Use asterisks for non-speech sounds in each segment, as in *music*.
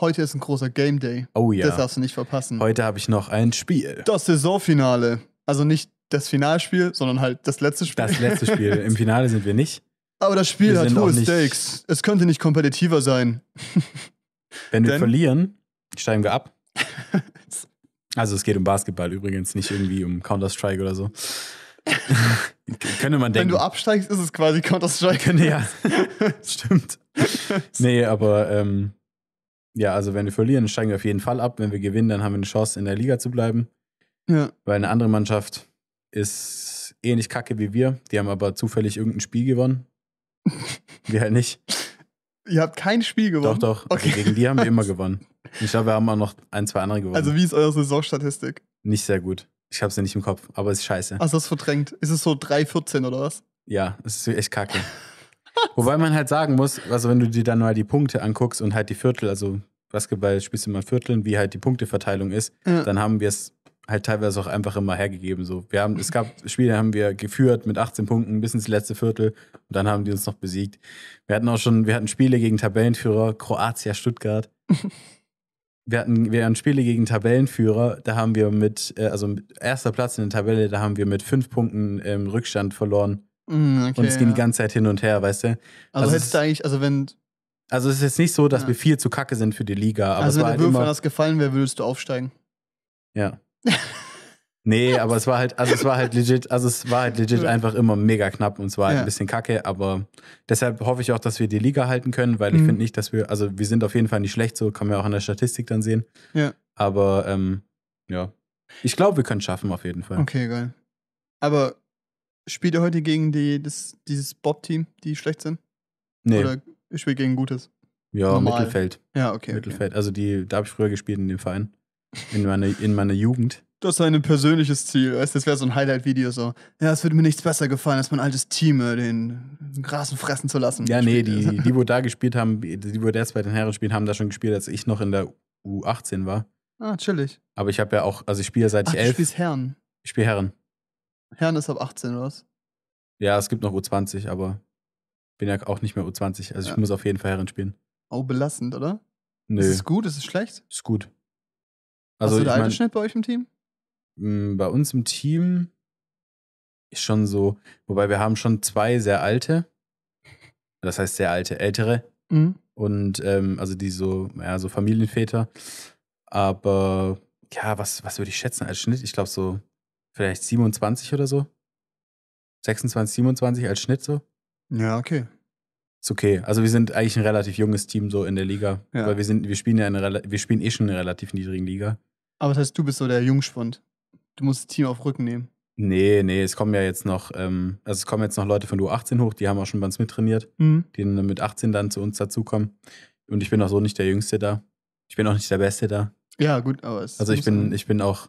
Heute ist ein großer Game Day. Oh ja. Das darfst du nicht verpassen. Heute habe ich noch ein Spiel. Das Saisonfinale. Also nicht das Finalspiel, sondern halt das letzte Spiel. Das letzte Spiel. *laughs* Im Finale sind wir nicht. Aber das Spiel wir hat hohe Stakes. Es könnte nicht kompetitiver sein. *laughs* Wenn wir Denn verlieren, steigen wir ab. *laughs* Also es geht um Basketball übrigens, nicht irgendwie um Counter-Strike oder so. Könnte man denken. Wenn du absteigst, ist es quasi Counter-Strike. Ja, stimmt. nee, aber ähm, ja, also wenn wir verlieren, steigen wir auf jeden Fall ab. Wenn wir gewinnen, dann haben wir eine Chance, in der Liga zu bleiben. Ja. Weil eine andere Mannschaft ist ähnlich kacke wie wir. Die haben aber zufällig irgendein Spiel gewonnen. *laughs* wir halt nicht. Ihr habt kein Spiel gewonnen? Doch, doch. Also okay. Also gegen die haben wir immer *laughs* gewonnen. Ich glaube, wir haben auch noch ein, zwei andere gewonnen. Also wie ist eure Saisonstatistik? Nicht sehr gut. Ich habe sie ja nicht im Kopf, aber es ist scheiße. Also das verdrängt. Ist es so 3,14 oder was? Ja, es ist echt kacke. *laughs* Wobei man halt sagen muss, also wenn du dir dann mal die Punkte anguckst und halt die Viertel, also Basketball spielst du mal Vierteln, wie halt die Punkteverteilung ist, ja. dann haben wir es halt teilweise auch einfach immer hergegeben. So, wir haben, es gab Spiele, haben wir geführt mit 18 Punkten bis ins letzte Viertel und dann haben die uns noch besiegt. Wir hatten auch schon, wir hatten Spiele gegen Tabellenführer, Kroatia, Stuttgart. *laughs* Wir hatten, wir hatten Spiele gegen Tabellenführer, da haben wir mit, äh, also erster Platz in der Tabelle, da haben wir mit fünf Punkten ähm, Rückstand verloren Mm, okay, und es ging ja. die ganze Zeit hin und her, weißt du? Also, also hättest du eigentlich, also wenn. Also es ist jetzt nicht so, dass ja. wir viel zu kacke sind für die Liga. Aber also wenn der halt immer, anders gefallen wäre, würdest du aufsteigen. Ja. nee, aber es war halt, also es war halt legit, also es war halt legit *laughs* einfach immer mega knapp und es war halt ja. ein bisschen kacke, aber deshalb hoffe ich auch, dass wir die Liga halten können, weil mhm. ich finde nicht, dass wir, also wir sind auf jeden Fall nicht schlecht, so kann man ja auch an der Statistik dann sehen. Ja. Aber ähm, ja. Ich glaube, wir können es schaffen auf jeden Fall. Okay, geil. Aber Spielt ihr heute gegen die, das, dieses Bob-Team, die schlecht sind? Nee. Oder ich spiele gegen Gutes? Ja, Normal. Mittelfeld. Ja, okay. Mittelfeld. Okay. Also die, da habe ich früher gespielt in dem Verein. In meiner, in meiner Jugend. Das ist ein persönliches Ziel. das wäre so ein Highlight-Video so. Ja, es würde mir nichts besser gefallen, als mein altes Team äh, den Grasen fressen zu lassen. Ja, nee, die, die, wo da gespielt haben, die, wo jetzt bei den Herren spielen, haben da schon gespielt, als ich noch in der U18 war. Ah, chillig. Aber ich habe ja auch, also ich spiele seit Ach, elf. Du spielst Herren. Ich spiele Herren. Herren ist ab 18 oder was? Ja, es gibt noch U20, aber bin ja auch nicht mehr U20. Also ja. ich muss auf jeden Fall Herren spielen. Oh, belastend, oder? Nee. Ist es gut? Ist es schlecht? Ist gut. Also, Hast du da Schnitt bei euch im Team? Mm, bei uns im Team ist schon so, wobei wir haben schon zwei sehr alte, das heißt sehr alte, ältere mhm. und ähm, also die so, ja, so Familienväter. Aber ja, was, was würde ich schätzen als Schnitt? Ich glaube so vielleicht 27 oder so. 26, 27 als Schnitt so. Ja, okay. Ist okay. Also wir sind eigentlich ein relativ junges Team so in der Liga. Ja. Weil wir sind, wir spielen ja eine, wir spielen eh schon in einer relativ niedrigen Liga. Aber das heißt, du bist so der Jungspund. Du musst das Team auf Rücken nehmen. Nee, nee, es kommen ja jetzt noch, ähm, also es kommen jetzt noch Leute von U18 hoch, die haben auch schon bei uns mittrainiert, mhm. die dann mit 18 dann zu uns dazukommen. Und ich bin auch so nicht der Jüngste da. Ich bin auch nicht der Beste da. Ja, gut, aber es. Also ich bin, sein. ich bin auch,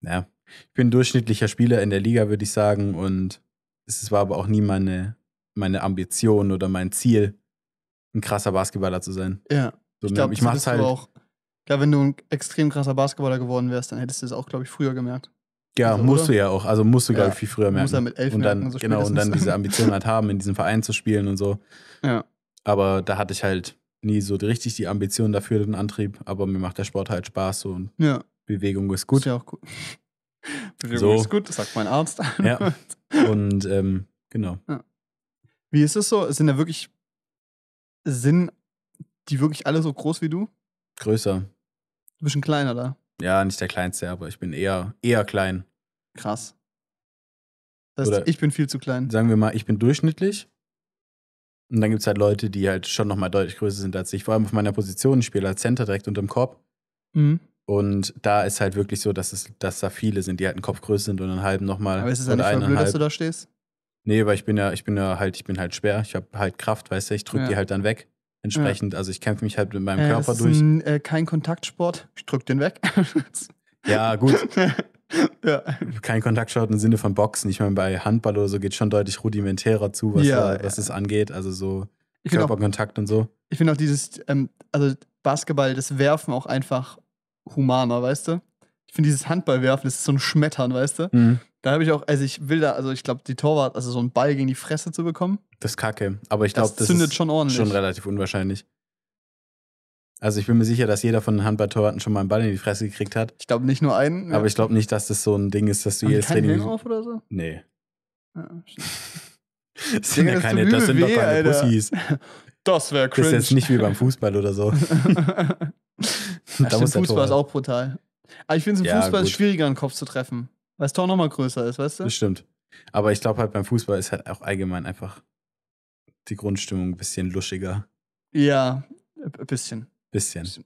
naja, ich bin durchschnittlicher Spieler in der Liga, würde ich sagen. Und es war aber auch nie meine, meine Ambition oder mein Ziel, ein krasser Basketballer zu sein. Ja. So, ich ne, glaube, ich mach's halt. Auch, klar, wenn du ein extrem krasser Basketballer geworden wärst, dann hättest du es auch, glaube ich, früher gemerkt. Ja, also, musst oder? du ja auch. Also musst du, glaube ich, viel früher merken. Musst du ja mit elf und dann, merken, so Genau, und dann diese *laughs* Ambition halt haben, in diesem Verein zu spielen und so. Ja. Aber da hatte ich halt nie so richtig die Ambition dafür, den Antrieb. Aber mir macht der Sport halt Spaß so und ja. Bewegung ist gut. Ist ja auch gut. Bewegung so. ist gut, das sagt mein Arzt. Ja. Und ähm, genau. Ja. Wie ist es so? Sind da wirklich sind die wirklich alle so groß wie du? Größer. Ein bisschen kleiner da. Ja, nicht der kleinste, aber ich bin eher eher klein. Krass. Das heißt, ich bin viel zu klein. Sagen wir mal, ich bin durchschnittlich. Und dann gibt es halt Leute, die halt schon nochmal deutlich größer sind als ich. Vor allem auf meiner Position, ich spiele als Center direkt unterm Korb. Mhm. Und da ist halt wirklich so, dass, es, dass da viele sind, die halt einen Kopf größer sind und einen halben nochmal. Aber ist es dann nicht voll blöd, dass du da stehst? Nee, weil ich bin ja, ich bin ja halt, ich bin halt schwer. Ich habe halt Kraft, weißt du, ich drücke ja. die halt dann weg. Entsprechend, ja. also ich kämpfe mich halt mit meinem äh, Körper das ist durch. Ein, äh, kein Kontaktsport, ich drücke den weg. *laughs* ja, gut. *laughs* ja. Kein Kontaktsport im Sinne von Boxen. Ich meine, bei Handball oder so geht schon deutlich rudimentärer zu, was, ja, da, äh, was das angeht. Also so ich Körperkontakt auch, und so. Ich finde auch dieses, ähm, also Basketball, das Werfen auch einfach humaner, weißt du? Ich finde dieses Handballwerfen, das ist so ein Schmettern, weißt du? Mhm. Da habe ich auch, also ich will da, also ich glaube, die Torwart, also so einen Ball gegen die Fresse zu bekommen. Das ist kacke. Aber ich glaube, das, das, zündet schon ordentlich. Schon relativ unwahrscheinlich. Also ich bin mir sicher, dass jeder von den Handballtorwarten schon mal einen Ball in die Fresse gekriegt hat. Ich glaube nicht nur einen. Aber ich glaube nicht, dass das so ein Ding ist, dass du jedes Training. Helm auf oder so? Nee. Ah, *laughs* ja, das sind ja keine, das sind weh, doch keine Alter. Pussys. *laughs* Das wäre cringe. Das ist jetzt nicht wie beim Fußball oder so. *laughs* da muss Fußball ist auch brutal. Aber ich finde es im ja, Fußball schwieriger, einen Kopf zu treffen. Weil das Tor nochmal größer ist, weißt du? Das stimmt. Aber ich glaube halt beim Fußball ist halt auch allgemein einfach die Grundstimmung ein bisschen luschiger. Ja, ein bisschen. Bisschen. Ich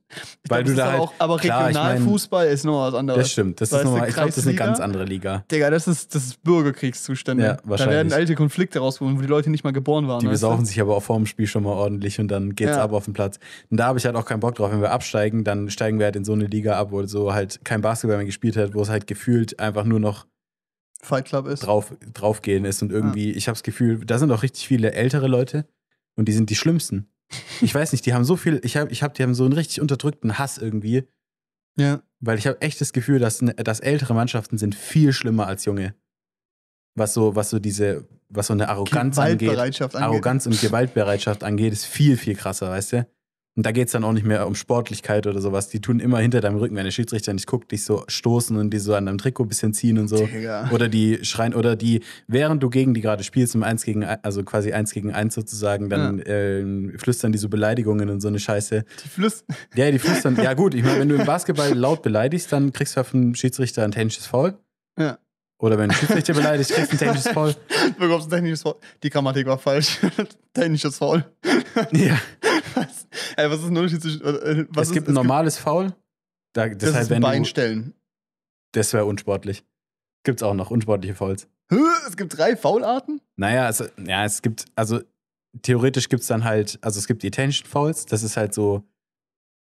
Weil glaub, du da halt, auch, aber Regionalfußball ich mein, ist noch was anderes. Das stimmt. Das weißt ist nochmal, ich glaube, das ist eine ganz andere Liga. Digga, das ist, das ist Bürgerkriegszustände. Ja, wahrscheinlich. Da werden alte Konflikte rausgeholt, wo die Leute nicht mal geboren waren. Die besaufen sich aber auch vor dem Spiel schon mal ordentlich und dann geht's ja. ab auf den Platz. Und da habe ich halt auch keinen Bock drauf. Wenn wir absteigen, dann steigen wir halt in so eine Liga ab, wo so halt kein Basketball mehr gespielt hat, wo es halt gefühlt einfach nur noch Fight Club ist. Drauf, draufgehen ist und irgendwie, ja. ich habe das Gefühl, da sind auch richtig viele ältere Leute und die sind die schlimmsten. Ich weiß nicht, die haben so viel, ich habe, ich hab, die haben so einen richtig unterdrückten Hass irgendwie. Ja. Weil ich habe echt das Gefühl, dass, ne, dass ältere Mannschaften sind viel schlimmer als junge. Was so, was so diese, was so eine Arroganz angeht, angeht. Arroganz und Gewaltbereitschaft angeht, ist viel, viel krasser, weißt du? Und da geht es dann auch nicht mehr um Sportlichkeit oder sowas. Die tun immer hinter deinem Rücken, wenn der Schiedsrichter nicht guckt, dich so stoßen und die so an deinem Trikot ein bisschen ziehen und so. Digga. Oder die schreien, oder die, während du gegen die gerade spielst, im Eins gegen, also quasi eins gegen eins sozusagen, dann ja. äh, flüstern die so Beleidigungen und so eine Scheiße. Die flüstern? *laughs* Ja, die flüstern. ja gut, ich meine, wenn du im Basketball laut beleidigst, dann kriegst du auf vom Schiedsrichter ein technisches Foul. Ja. Oder wenn du Schiedsrichter beleidigst, kriegst du ein technisches Foul. Du *laughs* bekommst ein technisches Foul. Die Grammatik war falsch. *laughs* technisches Foul. ja. Ey, was ist ein Unterschied zwischen. Äh, äh es ist, gibt ein normales gibt, Foul. Da, das, das heißt, wenn Beinstellen. Du, das wäre unsportlich. Gibt's auch noch unsportliche Fouls. Es gibt drei Foularten? Naja, also, ja, es gibt, also theoretisch gibt es dann halt, also es gibt die Attention Fouls, das ist halt so,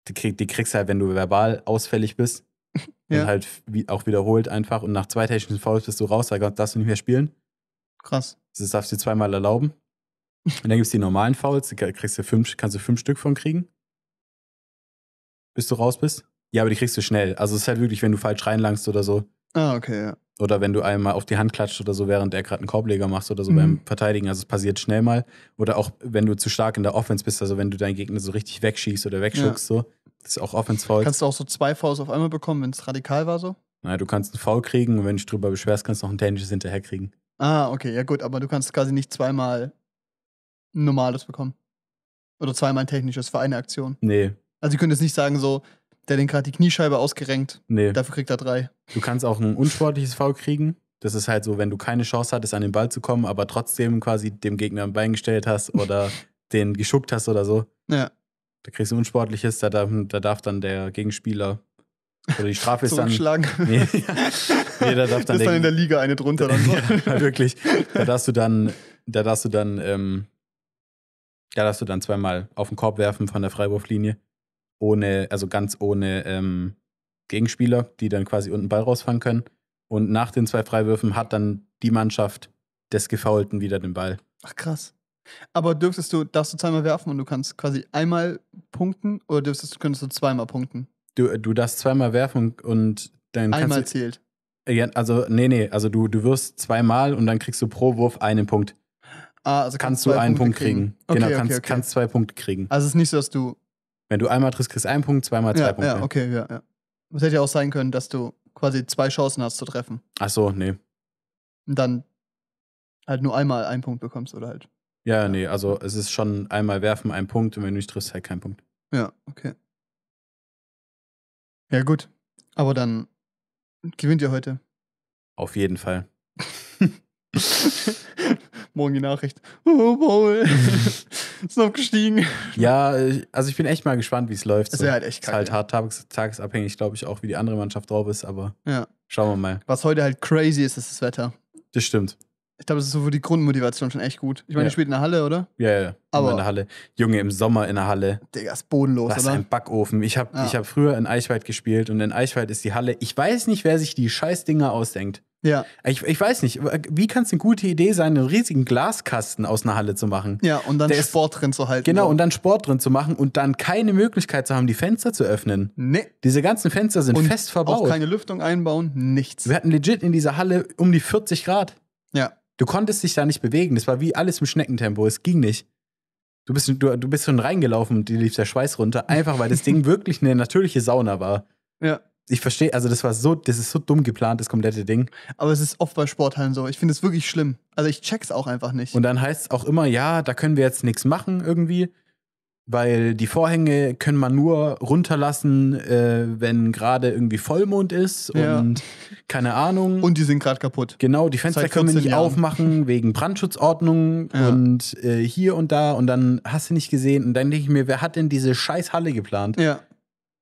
die, krieg, die kriegst halt, wenn du verbal ausfällig bist. *laughs* ja. Und halt wie, auch wiederholt einfach. Und nach zwei Attention Fouls bist du raus, da darfst du nicht mehr spielen. Krass. Das darfst du zweimal erlauben. Und dann gibt es die normalen Fouls, da kriegst du fünf, kannst du fünf Stück von kriegen. Bis du raus bist. Ja, aber die kriegst du schnell. Also es ist halt wirklich, wenn du falsch reinlangst oder so. Ah, okay, ja. Oder wenn du einmal auf die Hand klatscht oder so, während er gerade einen Korbleger machst oder so mhm. beim Verteidigen. Also es passiert schnell mal. Oder auch, wenn du zu stark in der Offense bist, also wenn du deinen Gegner so richtig wegschießt oder wegschuckst, ja. so. Das ist auch offense -Fouls. Kannst du auch so zwei Fouls auf einmal bekommen, wenn es radikal war so? Naja, du kannst einen Foul kriegen und wenn du dich drüber beschwerst, kannst du noch ein Dänisches hinterher kriegen. Ah, okay, ja gut, aber du kannst quasi nicht zweimal ein normales bekommen. Oder zweimal ein technisches für eine Aktion. Nee. Also sie können jetzt nicht sagen, so, der den gerade die Kniescheibe ausgerenkt, nee. dafür kriegt er drei. Du kannst auch ein unsportliches Foul kriegen. Das ist halt so, wenn du keine Chance hattest, an den Ball zu kommen, aber trotzdem quasi dem Gegner ein Bein gestellt hast oder *laughs* den geschuckt hast oder so. Ja. Da kriegst du ein unsportliches, da darf, da darf dann der Gegenspieler oder die Strafe *laughs* ist dann. *laughs* Nee, nee, da darf dann. Das ist dann in der Liga eine drunter dann. ja, wirklich. Da darfst du dann, da darfst du dann ähm, da darfst du dann zweimal auf den Korb werfen von der Freiwurflinie. Ohne, also ganz ohne ähm, Gegenspieler, die dann quasi unten Ball rausfangen können. Und nach den zwei Freiwürfen hat dann die Mannschaft des Gefaulten wieder den Ball. Ach krass. Aber dürftest du, darfst du zweimal werfen und du kannst quasi einmal punkten oder dürftest, könntest du zweimal punkten? Du, du darfst zweimal werfen und, und dann kannst Einmal du, zählt. Ja, also, nee, nee, also du, du wirst zweimal und dann kriegst du pro Wurf einen Punkt. Ah, also kannst, du einen Punkt kriegen. kriegen. genau, okay, kannst, okay. kannst zwei Punkte kriegen. Also es ist nicht so, dass du. Wenn du einmal triffst, kriegst du einen Punkt, zweimal zwei ja, Punkte. Ja, okay, ja, ja. Es hätte ja auch sein können, dass du quasi zwei Chancen hast zu treffen. Ach so, nee. Und dann halt nur einmal einen Punkt bekommst oder halt. Ja, ja, nee, also es ist schon einmal werfen, einen Punkt und wenn du nicht triffst, halt keinen Punkt. Ja, okay. Ja, gut. Aber dann gewinnt ihr heute. Auf jeden Fall. *laughs* morgen die Nachricht. Oh, Paul *laughs* ist noch gestiegen. Ja, also ich bin echt mal gespannt, wie es läuft. Es so. halt echt kacke. Ist halt hart tagesabhängig, glaube ich, auch wie die andere Mannschaft drauf ist, aber ja. schauen wir mal. Was heute halt crazy ist, ist das Wetter. Das stimmt. Ich glaube, das ist so für die Grundmotivation schon echt gut. Ich meine, ja. ihr spielt in der Halle, oder? Ja, ja, Aber in der Halle. Junge, im Sommer in der Halle. Digga, ist bodenlos, das oder? ein Backofen. Ich habe ja. hab früher in Eichweit gespielt und in Eichweit ist die Halle. Ich weiß nicht, wer sich die Scheißdinger ausdenkt. Ja. Ich, ich weiß nicht, wie kann es eine gute Idee sein, einen riesigen Glaskasten aus einer Halle zu machen? Ja, und dann Sport ist, drin zu halten. Genau, so. und dann Sport drin zu machen und dann keine Möglichkeit zu haben, die Fenster zu öffnen. Nee. Diese ganzen Fenster sind und fest verbaut. Auch keine Lüftung einbauen, nichts. Wir hatten legit in dieser Halle um die 40 Grad. Ja. Du konntest dich da nicht bewegen. Das war wie alles im Schneckentempo. Es ging nicht. Du bist, du, du bist schon reingelaufen und dir lief der Schweiß runter, einfach weil das Ding *laughs* wirklich eine natürliche Sauna war. Ja ich verstehe, also das war so, das ist so dumm geplant, das komplette Ding. Aber es ist oft bei Sporthallen so. Ich finde es wirklich schlimm. Also ich check's auch einfach nicht. Und dann heißt es auch immer, ja, da können wir jetzt nichts machen irgendwie, weil die Vorhänge können man nur runterlassen, äh, wenn gerade irgendwie Vollmond ist ja. und keine Ahnung. Und die sind gerade kaputt. Genau, die Fenster können wir nicht Jahren. aufmachen wegen Brandschutzordnung ja. und äh, hier und da und dann hast du nicht gesehen und dann denke ich mir, wer hat denn diese Scheißhalle geplant? Ja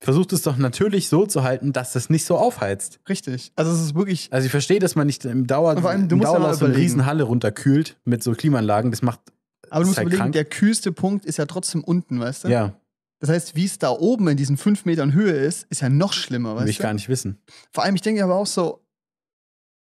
versucht es doch natürlich so zu halten, dass es nicht so aufheizt. Richtig. Also es ist wirklich. Also ich verstehe, dass man nicht im Dauer vor allem, du im musst Dauerlauf ja so eine Riesenhalle runterkühlt mit so Klimaanlagen. Das macht. Aber du musst halt überlegen, krank. der kühlste Punkt ist ja trotzdem unten, weißt du? Ja. Das heißt, wie es da oben in diesen fünf Metern Höhe ist, ist ja noch schlimmer, weißt Will du? Will ich gar nicht wissen. Vor allem, ich denke aber auch so,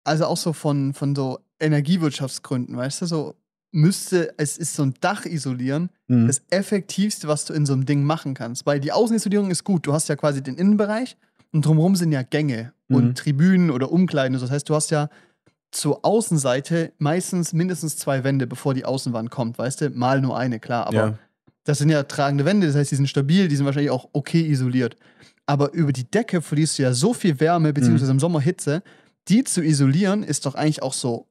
also auch so von, von so Energiewirtschaftsgründen, weißt du, so müsste, es ist so ein Dach isolieren, mhm. das effektivste, was du in so einem Ding machen kannst. Weil die Außenisolierung ist gut. Du hast ja quasi den Innenbereich und drumherum sind ja Gänge mhm. und Tribünen oder Umkleiden. Das heißt, du hast ja zur Außenseite meistens mindestens zwei Wände, bevor die Außenwand kommt, weißt du? Mal nur eine, klar, aber ja. das sind ja tragende Wände, das heißt, die sind stabil, die sind wahrscheinlich auch okay isoliert. Aber über die Decke verlierst du ja so viel Wärme, beziehungsweise mhm. im Sommer Hitze, die zu isolieren, ist doch eigentlich auch so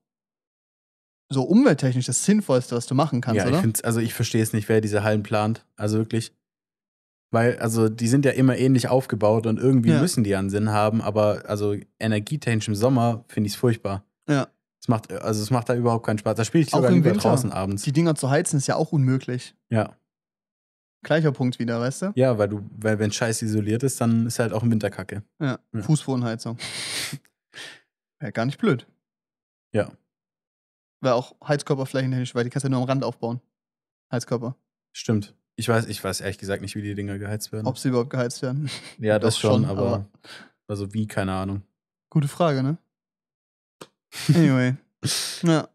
so umwelttechnisch das Sinnvollste, was du machen kannst, ja, oder? Ich find, also ich verstehe es nicht, wer diese Hallen plant. Also wirklich. Weil, also die sind ja immer ähnlich aufgebaut und irgendwie ja. müssen die einen Sinn haben, aber also energietechnisch im Sommer finde ich es furchtbar. Ja. Es macht, also es macht da überhaupt keinen Spaß. Da spiele ich sogar lieber draußen abends. Die Dinger zu heizen ist ja auch unmöglich. Ja. Gleicher Punkt wieder, weißt du? Ja, weil du, weil wenn Scheiß isoliert ist, dann ist halt auch im Winter Kacke. Ja. ja. Fußbodenheizung. *laughs* Wäre gar nicht blöd. Ja. Weil auch Heizkörperflächen flächenhändisch, weil die kannst du ja nur am Rand aufbauen. Heizkörper. Stimmt. Ich weiß, ich weiß ehrlich gesagt nicht, wie die Dinger geheizt werden. Ob sie überhaupt geheizt werden. Ja, *laughs* das, das schon, schon aber, aber, Also wie, keine Ahnung. Gute Frage, ne? Anyway. *laughs* ja.